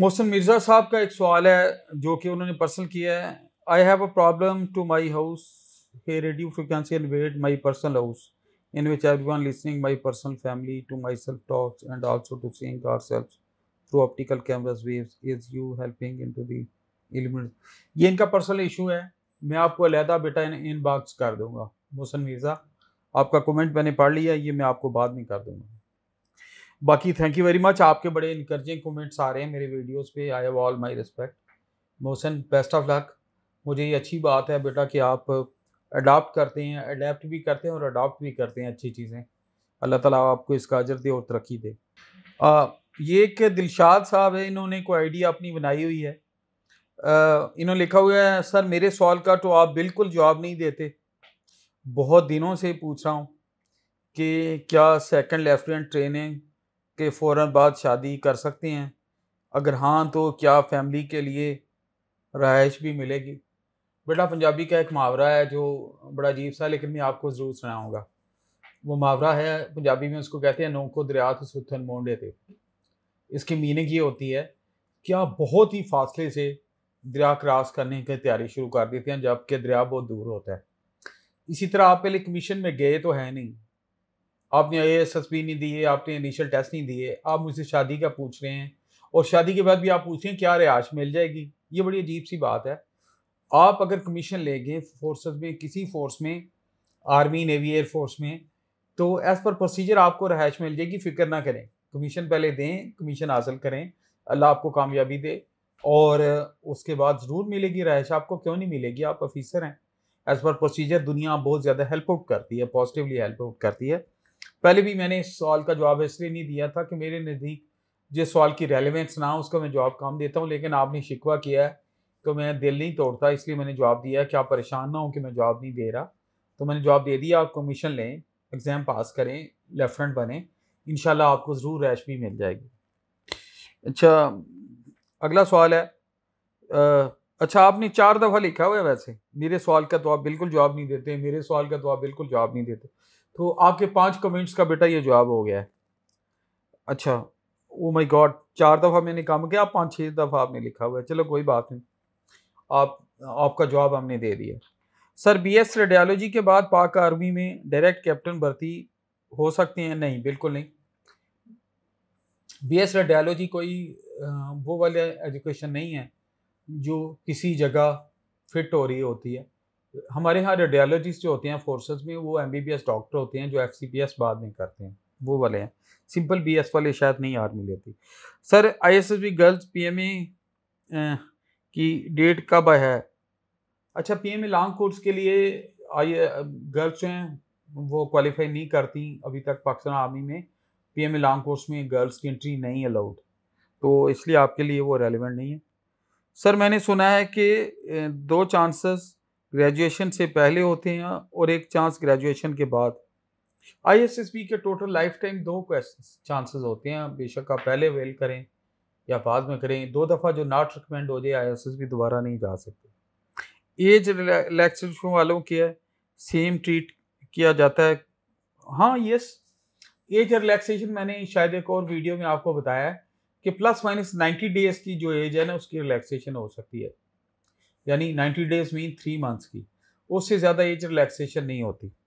मोहसिन मिर्ज़ा साहब का एक सवाल है जो कि उन्होंने पर्सनल किया है I have a problem to my house पे radio frequency elevate my personal house in which everyone listening my personal family to myself talks and also to seeing our self through optical cameras waves is you helping in to the element ये इनका personal issue है मैं आपको अलहदा बेटा इन इन box कर दूंगा मोहसिन मिर्ज़ा आपका कमेंट मैंने पढ़ लिया ये मैं आपको बाद में कर दूंगा बाकी थैंक यू वेरी मच आपके बड़े इनकर्जिंग कमेंट्स आ रहे हैं मेरे वीडियोस पे I have all my respect Mohsin best of luck मुझे ये अच्छी बात है बेटा कि आप अडाप्ट करते हैं अडेप्ट भी करते हैं और अडाप्ट भी करते हैं अच्छी चीज़ें अल्लाह ताला आपको इसका अजर दे और तरक्की दे आ, ये एक दिलशाद साहब है इन्होंने कोई आइडिया अपनी बनाई हुई है इन्होंने लिखा हुआ है सर मेरे सवाल का तो आप बिल्कुल जवाब नहीं देते बहुत दिनों से पूछ रहा हूँ कि क्या सेकंड लेफ्टिनेंट ट्रेनिंग के फ़ौर बाद शादी कर सकते हैं अगर हाँ तो क्या फैमिली के लिए रहाइश भी मिलेगी बेटा पंजाबी का एक मुहावरा है जो बड़ा अजीब सा लेकिन मैं आपको ज़रूर सुनाऊँगा वो मुहावरा है पंजाबी में उसको कहते हैं दरिया तो सुथन मोंडे थे इसकी मीनिंग ये होती है कि आप बहुत ही फासले से दरिया क्रॉस करने की तैयारी शुरू कर देते हैं जबकि दरिया बहुत दूर होता है इसी तरह आप पहले कमीशन में गए तो है नहीं आपने आई एस एस बी नहीं दिए आपने इनिशियल टेस्ट नहीं दिए आप मुझसे शादी का पूछ रहे हैं और शादी के बाद भी आप पूछ रहे हैं क्या रिहाश मिल जाएगी ये बड़ी अजीब सी बात है आप अगर कमीशन लेंगे फोर्स में किसी फोर्स में आर्मी नेवी एयरफोर्स में तो एज़ पर प्रोसीजर आपको रहायश मिल जाएगी फिक्र ना करें कमीशन पहले दें कमीशन हासिल करें अल्लाह आपको कामयाबी दे और उसके बाद ज़रूर मिलेगी रहायश आपको क्यों नहीं मिलेगी आप ऑफिसर हैं एज़ पर प्रोसीजर दुनिया बहुत ज़्यादा हेल्प आउट करती है पॉजिटिवली हेल्प आउट करती है पहले भी मैंने इस सवाल का जवाब इसलिए नहीं दिया था कि मेरे नज़दीक जिस सवाल की रेलिवेंस ना हो उसका मैं जवाब काम देता हूँ लेकिन आपने शिकवा किया है तो मैं दिल नहीं तोड़ता इसलिए मैंने जवाब दिया कि आप परेशान ना हो कि मैं जवाब नहीं दे रहा तो मैंने जवाब दे दिया आप कमीशन लें एग्ज़ाम पास करें लेफ्टिनेंट बने इन आपको ज़रूर रैश भी मिल जाएगी अच्छा अगला सवाल है आ, अच्छा आपने चार दफ़ा लिखा हुआ है वैसे मेरे सवाल का तो आप बिल्कुल जवाब नहीं देते मेरे सवाल का तो आप बिल्कुल जवाब नहीं देते तो आपके पांच कमेंट्स का बेटा ये जवाब हो गया है अच्छा ओ माय गॉड चार दफ़ा मैंने काम किया पाँच छः दफ़ा आपने लिखा हुआ है चलो कोई बात नहीं आप आपका जवाब हमने दे दिया सर बीएस रेडियोलॉजी के बाद पाक आर्मी में डायरेक्ट कैप्टन भर्ती हो सकते हैं नहीं बिल्कुल नहीं एस रेडियोलॉजी कोई वो वाले एजुकेशन नहीं है जो किसी जगह फिट हो रही होती है हमारे यहाँ रेडियोलॉजिस्ट जो होते हैं फोर्सेज में वो M B B S doctor होते हैं जो एफ सी एस बाद में करते हैं वो वाले हैं सिंपल बी एस वाले शायद नहीं आर्मी लेती sir I S S B girls P M A की डेट कब है अच्छा P M A long course के लिए आई गर्ल्स जो हैं वो क्वालिफाई नहीं करती अभी तक पाकिस्तान आर्मी में P M A long course में गर्ल्स की एंट्री नहीं अलाउड तो इसलिए आपके लिए वो रेलिवेंट नहीं है सर मैंने सुना है कि दो चांसेस ग्रेजुएशन से पहले होते हैं और एक चांस ग्रेजुएशन के बाद आईएसएसबी के टोटल लाइफ टाइम दो चांसेस होते हैं बेशक आप पहले वेल करें या बाद में करें दो दफ़ा जो नॉट रिकमेंड हो जाए आईएसएसबी दोबारा नहीं जा सकते एज रिलैक्सेशन वालों के सेम ट्रीट किया जाता है हाँ यस एज रिलैक्सेशन मैंने शायद एक और वीडियो में आपको बताया कि प्लस माइनस 90 डेज़ की जो एज है ना उसकी रिलैक्सेशन हो सकती है यानी 90 डेज मीन थ्री मंथ्स की उससे ज़्यादा एज रिलैक्सेशन नहीं होती